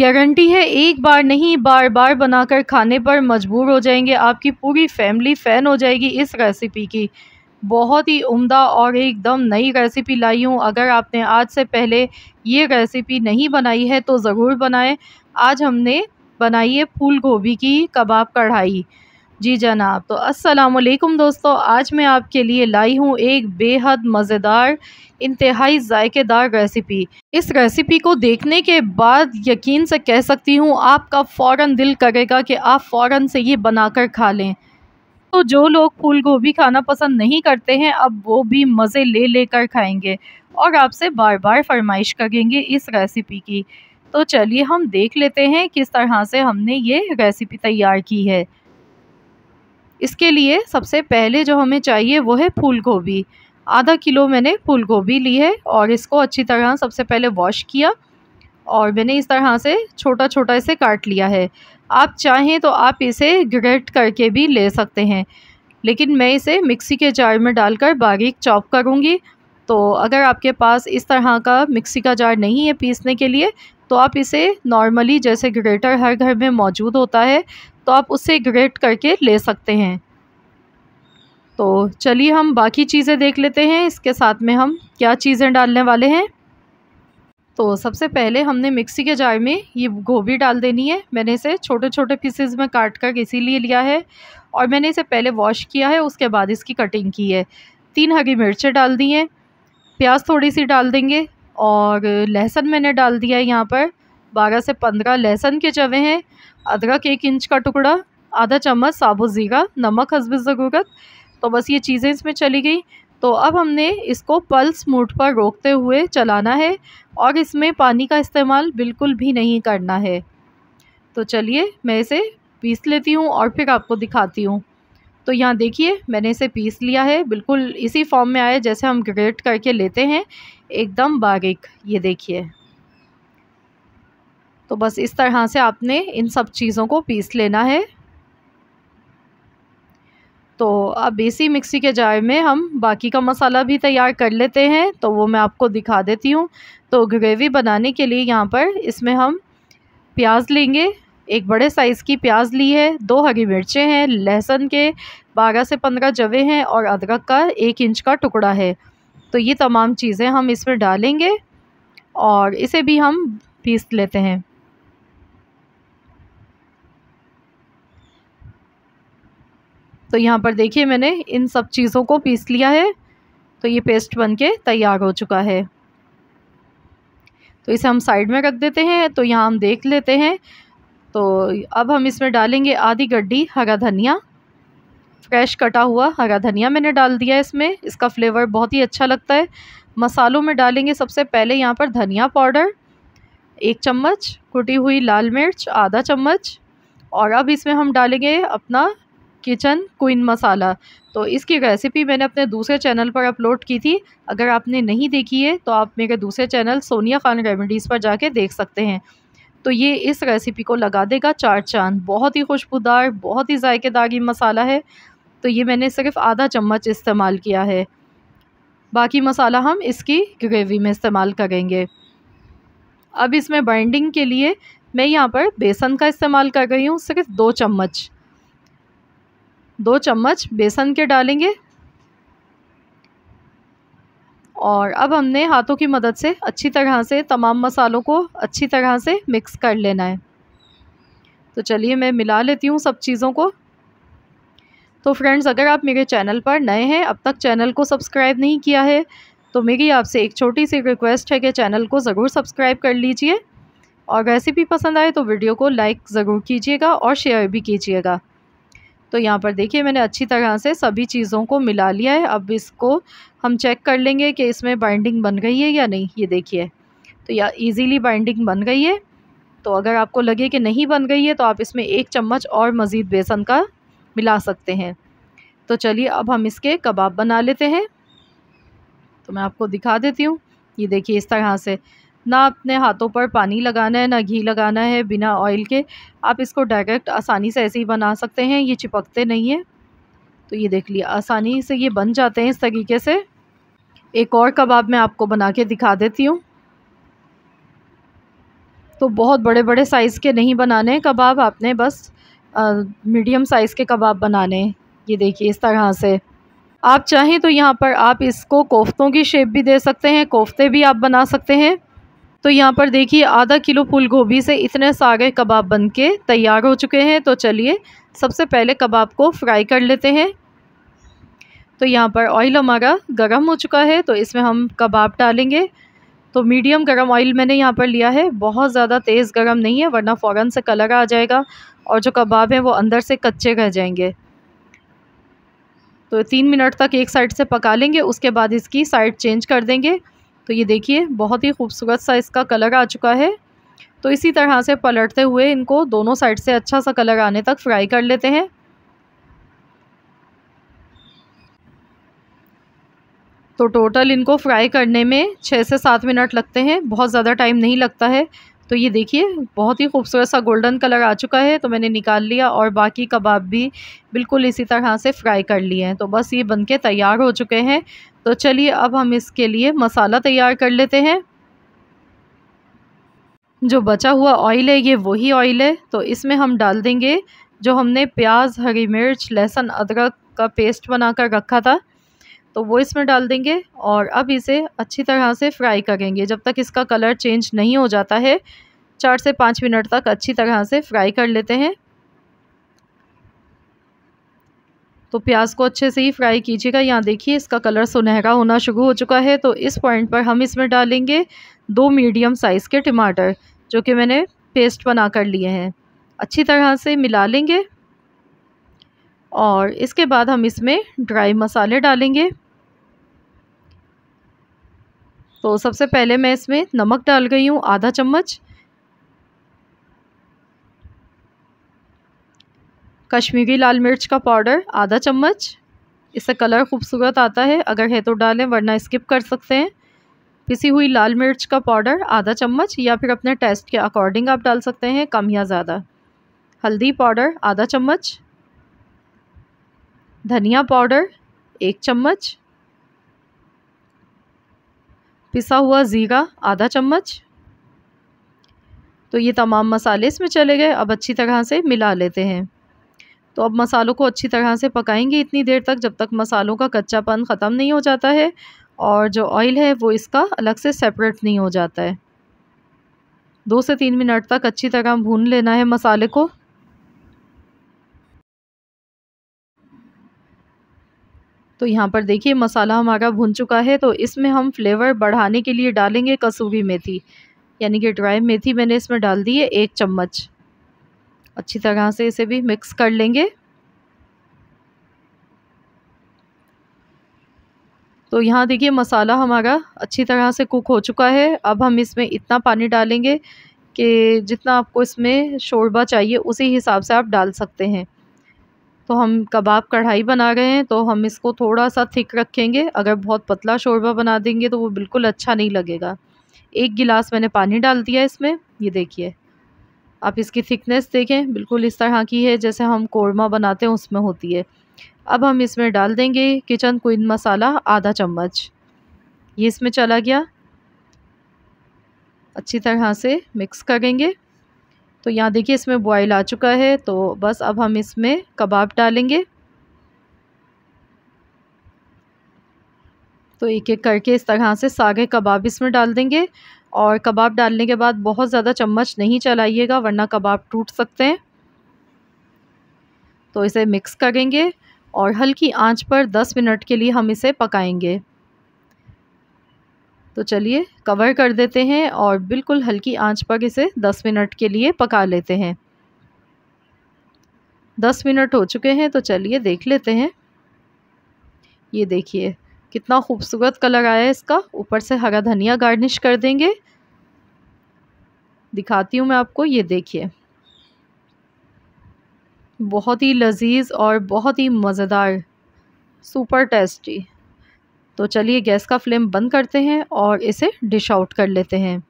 guarantee है एक बार नहीं बार बार बनाकर खाने पर मजबूर हो जाएंगे आपकी पूरी फैमिली फ़ैन हो जाएगी इस रेसिपी की बहुत ही उम्दा और एकदम नई रेसिपी लाई हूँ अगर आपने आज से पहले ये रेसिपी नहीं बनाई है तो ज़रूर बनाएं आज हमने बनाई है फूल गोभी की कबाब कढ़ाई जी जनाब तो अस्सलाम वालेकुम दोस्तों आज मैं आपके लिए लाई हूँ एक बेहद मज़ेदार इंतहाई जायकेदार रेसिपी इस रेसिपी को देखने के बाद यकीन से कह सकती हूँ आपका फ़ौर दिल करेगा कि आप फ़ौर से ये बनाकर खा लें तो जो लोग फूल गोभी खाना पसंद नहीं करते हैं अब वो भी मज़े ले लेकर खाएंगे और आपसे बार बार फरमाइश करेंगे इस रेसिपी की तो चलिए हम देख लेते हैं किस तरह से हमने ये रेसिपी तैयार की है इसके लिए सबसे पहले जो हमें चाहिए वो है फूल गोभी आधा किलो मैंने फूल गोभी ली है और इसको अच्छी तरह सबसे पहले वॉश किया और मैंने इस तरह से छोटा छोटा इसे काट लिया है आप चाहें तो आप इसे ग्रेट करके भी ले सकते हैं लेकिन मैं इसे मिक्सी के जार में डालकर बारीक चॉप करूँगी तो अगर आपके पास इस तरह का मिक्सी का जार नहीं है पीसने के लिए तो आप इसे नॉर्मली जैसे ग्रेटर हर घर में मौजूद होता है तो आप उसे ग्रेट करके ले सकते हैं तो चलिए हम बाकी चीज़ें देख लेते हैं इसके साथ में हम क्या चीज़ें डालने वाले हैं तो सबसे पहले हमने मिक्सी के जार में ये गोभी डाल देनी है मैंने इसे छोटे छोटे पीसेज में काट कर इसीलिए लिया है और मैंने इसे पहले वॉश किया है उसके बाद इसकी कटिंग की है तीन हरी मिर्चें डाल दी हैं प्याज थोड़ी सी डाल देंगे और लहसुन मैंने डाल दिया है यहाँ पर बारह से पंद्रह लहसुन के चवे हैं अदरक एक इंच का टुकड़ा आधा चम्मच साबुत ज़ीरा नमक हसब ज़रूरत तो बस ये चीज़ें इसमें चली गई तो अब हमने इसको पल्स मूड पर रोकते हुए चलाना है और इसमें पानी का इस्तेमाल बिल्कुल भी नहीं करना है तो चलिए मैं इसे पीस लेती हूँ और फिर आपको दिखाती हूँ तो यहाँ देखिए मैंने इसे पीस लिया है बिल्कुल इसी फॉर्म में आया जैसे हम ग्रेट करके लेते हैं एकदम बारीक ये देखिए तो बस इस तरह से आपने इन सब चीज़ों को पीस लेना है तो अब इसी मिक्सी के जार में हम बाकी का मसाला भी तैयार कर लेते हैं तो वो मैं आपको दिखा देती हूँ तो ग्रेवी बनाने के लिए यहाँ पर इसमें हम प्याज लेंगे एक बड़े साइज़ की प्याज ली है दो हरी मिर्चें हैं लहसुन के बारह से पंद्रह जवे हैं और अदरक का एक इंच का टुकड़ा है तो ये तमाम चीज़ें हम इसमें डालेंगे और इसे भी हम पीस लेते हैं तो यहाँ पर देखिए मैंने इन सब चीज़ों को पीस लिया है तो ये पेस्ट बन के तैयार हो चुका है तो इसे हम साइड में रख देते हैं तो यहाँ हम देख लेते हैं तो अब हम इसमें डालेंगे आधी गड्डी हरा धनिया फ्रेश कटा हुआ हरा धनिया मैंने डाल दिया इसमें इसका फ्लेवर बहुत ही अच्छा लगता है मसालों में डालेंगे सबसे पहले यहाँ पर धनिया पाउडर एक चम्मच कुटी हुई लाल मिर्च आधा चम्मच और अब इसमें हम डालेंगे अपना किचन क्वीन मसाला तो इसकी रेसिपी मैंने अपने दूसरे चैनल पर अपलोड की थी अगर आपने नहीं देखी है तो आप मेरे दूसरे चैनल सोनिया खान रेमेडीज़ पर जाके देख सकते हैं तो ये इस रेसिपी को लगा देगा चार चांद बहुत ही खुशबूदार बहुत ही जायकेदार ये मसाला है तो ये मैंने सिर्फ आधा चम्मच इस्तेमाल किया है बाकी मसाला हम इसकी ग्रेवी में इस्तेमाल करेंगे अब इसमें बाइंडिंग के लिए मैं यहाँ पर बेसन का इस्तेमाल कर रही हूँ सिर्फ दो चम्मच दो चम्मच बेसन के डालेंगे और अब हमने हाथों की मदद से अच्छी तरह से तमाम मसालों को अच्छी तरह से मिक्स कर लेना है तो चलिए मैं मिला लेती हूँ सब चीज़ों को तो फ्रेंड्स अगर आप मेरे चैनल पर नए हैं अब तक चैनल को सब्सक्राइब नहीं किया है तो मेरी आपसे एक छोटी सी रिक्वेस्ट है कि चैनल को ज़रूर सब्सक्राइब कर लीजिए और रेसिपी पसंद आए तो वीडियो को लाइक ज़रूर कीजिएगा और शेयर भी कीजिएगा तो यहाँ पर देखिए मैंने अच्छी तरह से सभी चीज़ों को मिला लिया है अब इसको हम चेक कर लेंगे कि इसमें बाइंडिंग बन गई है या नहीं ये देखिए तो या ईज़िली बाइंडिंग बन गई है तो अगर आपको लगे कि नहीं बन गई है तो आप इसमें एक चम्मच और मज़ीद बेसन का मिला सकते हैं तो चलिए अब हम इसके कबाब बना लेते हैं तो मैं आपको दिखा देती हूँ ये देखिए इस तरह से ना अपने हाथों पर पानी लगाना है ना घी लगाना है बिना ऑयल के आप इसको डायरेक्ट आसानी से ऐसे ही बना सकते हैं ये चिपकते नहीं हैं तो ये देख लिया आसानी से ये बन जाते हैं इस तरीके से एक और कबाब मैं आपको बना के दिखा देती हूँ तो बहुत बड़े बड़े साइज़ के नहीं बनाने कबाब आपने बस मीडियम साइज़ के कबाब बनाने ये देखिए इस तरह से आप चाहें तो यहाँ पर आप इसको कोफ्तों की शेप भी दे सकते हैं कोफ्ते भी आप बना सकते हैं तो यहाँ पर देखिए आधा किलो फूल गोभी से इतने सारे कबाब बन के तैयार हो चुके हैं तो चलिए सबसे पहले कबाब को फ्राई कर लेते हैं तो यहाँ पर ऑयल हमारा गर्म हो चुका है तो इसमें हम कबाब डालेंगे तो मीडियम गरम ऑयल मैंने यहाँ पर लिया है बहुत ज़्यादा तेज़ गरम नहीं है वरना फ़ौरन से कलर आ जाएगा और जो कबाब हैं वो अंदर से कच्चे रह जाएंगे तो तीन मिनट तक एक साइड से पका लेंगे उसके बाद इसकी साइड चेंज कर देंगे तो ये देखिए बहुत ही खूबसूरत सा इसका कलर आ चुका है तो इसी तरह से पलटते हुए इनको दोनों साइड से अच्छा सा कलर आने तक फ्राई कर लेते हैं तो टोटल इनको फ्राई करने में छः से सात मिनट लगते हैं बहुत ज़्यादा टाइम नहीं लगता है तो ये देखिए बहुत ही खूबसूरत सा गोल्डन कलर आ चुका है तो मैंने निकाल लिया और बाकी कबाब भी बिल्कुल इसी तरह से फ्राई कर लिए हैं तो बस ये बनके तैयार हो चुके हैं तो चलिए अब हम इसके लिए मसाला तैयार कर लेते हैं जो बचा हुआ ऑयल है ये वही ऑयल है तो इसमें हम डाल देंगे जो हमने प्याज हरी मिर्च लहसुन अदरक का पेस्ट बना कर रखा था तो वो इसमें डाल देंगे और अब इसे अच्छी तरह से फ्राई करेंगे जब तक इसका कलर चेंज नहीं हो जाता है चार से पाँच मिनट तक अच्छी तरह से फ्राई कर लेते हैं तो प्याज को अच्छे से ही फ्राई कीजिएगा यहाँ देखिए इसका कलर सुनहरा होना शुरू हो चुका है तो इस पॉइंट पर हम इसमें डालेंगे दो मीडियम साइज़ के टमाटर जो कि मैंने पेस्ट बना कर लिए हैं अच्छी तरह से मिला लेंगे और इसके बाद हम इसमें ड्राई मसाले डालेंगे तो सबसे पहले मैं इसमें नमक डाल गई हूँ आधा चम्मच कश्मीरी लाल मिर्च का पाउडर आधा चम्मच इससे कलर खूबसूरत आता है अगर है तो डालें वरना स्किप कर सकते हैं पिसी हुई लाल मिर्च का पाउडर आधा चम्मच या फिर अपने टेस्ट के अकॉर्डिंग आप डाल सकते हैं कम या ज़्यादा हल्दी पाउडर आधा चम्मच धनिया पाउडर एक चम्मच पिसा हुआ ज़ीरा आधा चम्मच तो ये तमाम मसाले इसमें चले गए अब अच्छी तरह से मिला लेते हैं तो अब मसालों को अच्छी तरह से पकाएंगे इतनी देर तक जब तक मसालों का कच्चापन ख़त्म नहीं हो जाता है और जो ऑयल है वो इसका अलग से सेपरेट नहीं हो जाता है दो से तीन मिनट तक अच्छी तरह भून लेना है मसाले को तो यहाँ पर देखिए मसाला हमारा भुन चुका है तो इसमें हम फ्लेवर बढ़ाने के लिए डालेंगे कसूरी मेथी यानी कि ड्राई मेथी मैंने इसमें डाल दी है एक चम्मच अच्छी तरह से इसे भी मिक्स कर लेंगे तो यहाँ देखिए मसाला हमारा अच्छी तरह से कुक हो चुका है अब हम इसमें इतना पानी डालेंगे कि जितना आपको इसमें शोरबा चाहिए उसी हिसाब से आप डाल सकते हैं तो हम कबाब कढ़ाई बना रहे हैं तो हम इसको थोड़ा सा थिक रखेंगे अगर बहुत पतला शोरबा बना देंगे तो वो बिल्कुल अच्छा नहीं लगेगा एक गिलास मैंने पानी डाल दिया इसमें ये देखिए आप इसकी थिकनेस देखें बिल्कुल इस तरह की है जैसे हम कोरमा बनाते हैं उसमें होती है अब हम इसमें डाल देंगे किचन क्विन मसाला आधा चम्मच ये इसमें चला गया अच्छी तरह से मिक्स करेंगे तो यहाँ देखिए इसमें बॉयल आ चुका है तो बस अब हम इसमें कबाब डालेंगे तो एक एक करके इस तरह से सागे कबाब इसमें डाल देंगे और कबाब डालने के बाद बहुत ज़्यादा चम्मच नहीं चलाइएगा वरना कबाब टूट सकते हैं तो इसे मिक्स करेंगे और हल्की आंच पर 10 मिनट के लिए हम इसे पकाएंगे तो चलिए कवर कर देते हैं और बिल्कुल हल्की आंच पर इसे 10 मिनट के लिए पका लेते हैं 10 मिनट हो चुके हैं तो चलिए देख लेते हैं ये देखिए कितना खूबसूरत कलर आया है इसका ऊपर से हरा धनिया गार्निश कर देंगे दिखाती हूँ मैं आपको ये देखिए बहुत ही लजीज और बहुत ही मज़ेदार सुपर टेस्टी तो चलिए गैस का फ्लेम बंद करते हैं और इसे डिश आउट कर लेते हैं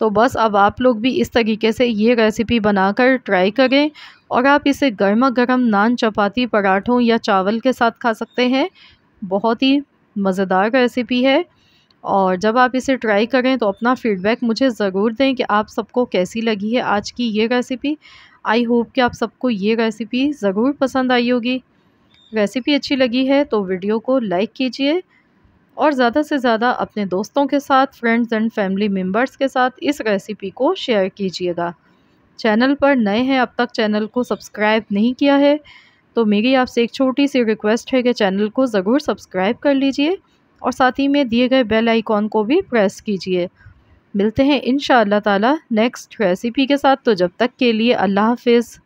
तो बस अब आप लोग भी इस तरीके से ये रेसिपी बनाकर ट्राई करें और आप इसे गर्मा गर्म नान चपाती पराठों या चावल के साथ खा सकते हैं बहुत ही मज़ेदार रेसिपी है और जब आप इसे ट्राई करें तो अपना फ़ीडबैक मुझे ज़रूर दें कि आप सबको कैसी लगी है आज की ये रेसिपी आई होप कि आप सबको ये रेसिपी ज़रूर पसंद आई होगी रेसिपी अच्छी लगी है तो वीडियो को लाइक कीजिए और ज़्यादा से ज़्यादा अपने दोस्तों के साथ फ्रेंड्स एंड फैमिली मेम्बर्स के साथ इस रेसिपी को शेयर कीजिएगा चैनल पर नए हैं अब तक चैनल को सब्सक्राइब नहीं किया है तो मेरी आपसे एक छोटी सी रिक्वेस्ट है कि चैनल को ज़रूर सब्सक्राइब कर लीजिए और साथ ही में दिए गए बेल आइकॉन को भी प्रेस कीजिए मिलते हैं इन ताला नेक्स्ट रेसिपी के साथ तो जब तक के लिए अल्लाह हाफिज़